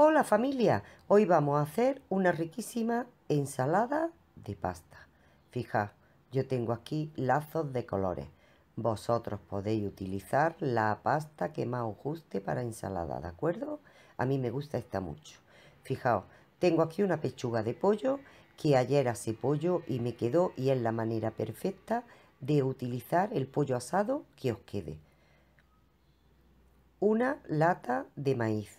Hola familia, hoy vamos a hacer una riquísima ensalada de pasta. Fijaos, yo tengo aquí lazos de colores. Vosotros podéis utilizar la pasta que más os guste para ensalada, ¿de acuerdo? A mí me gusta esta mucho. Fijaos, tengo aquí una pechuga de pollo que ayer hace pollo y me quedó y es la manera perfecta de utilizar el pollo asado que os quede. Una lata de maíz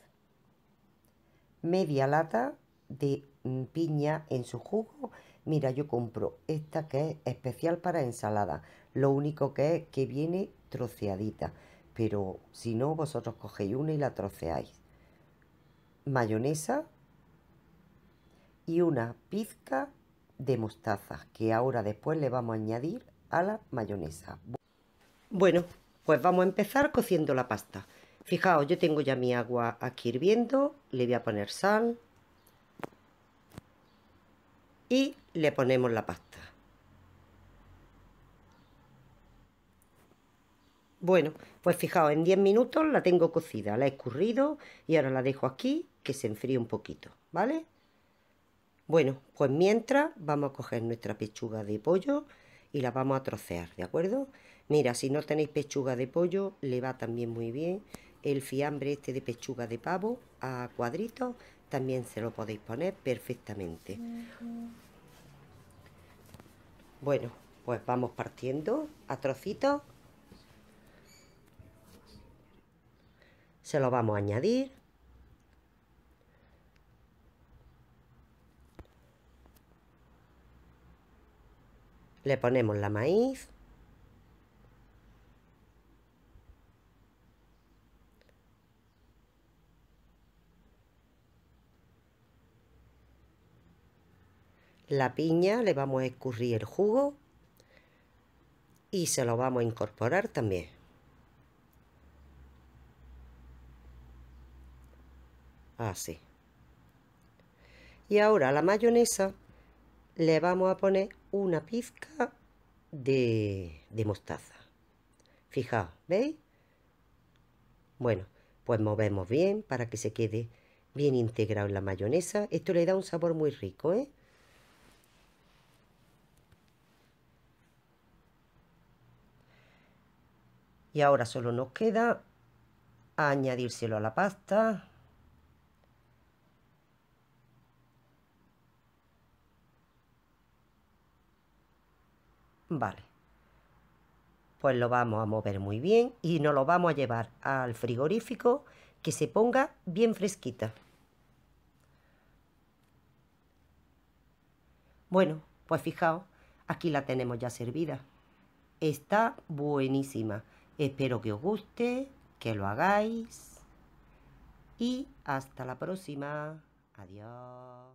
media lata de mm, piña en su jugo. Mira, yo compro esta que es especial para ensalada. Lo único que es que viene troceadita. Pero si no, vosotros cogéis una y la troceáis. Mayonesa y una pizca de mostaza que ahora después le vamos a añadir a la mayonesa. Bueno, pues vamos a empezar cociendo la pasta. Fijaos, yo tengo ya mi agua aquí hirviendo, le voy a poner sal y le ponemos la pasta. Bueno, pues fijaos, en 10 minutos la tengo cocida, la he escurrido y ahora la dejo aquí que se enfríe un poquito, ¿vale? Bueno, pues mientras vamos a coger nuestra pechuga de pollo y la vamos a trocear, ¿de acuerdo? Mira, si no tenéis pechuga de pollo, le va también muy bien el fiambre este de pechuga de pavo a cuadritos también se lo podéis poner perfectamente. Bueno, pues vamos partiendo a trocitos. Se lo vamos a añadir. Le ponemos la maíz. la piña, le vamos a escurrir el jugo y se lo vamos a incorporar también. Así. Y ahora a la mayonesa le vamos a poner una pizca de, de mostaza. Fijaos, ¿veis? Bueno, pues movemos bien para que se quede bien integrado en la mayonesa. Esto le da un sabor muy rico, ¿eh? Y ahora solo nos queda añadírselo a la pasta. Vale. Pues lo vamos a mover muy bien y nos lo vamos a llevar al frigorífico que se ponga bien fresquita. Bueno, pues fijaos, aquí la tenemos ya servida. Está buenísima. Espero que os guste, que lo hagáis y hasta la próxima. Adiós.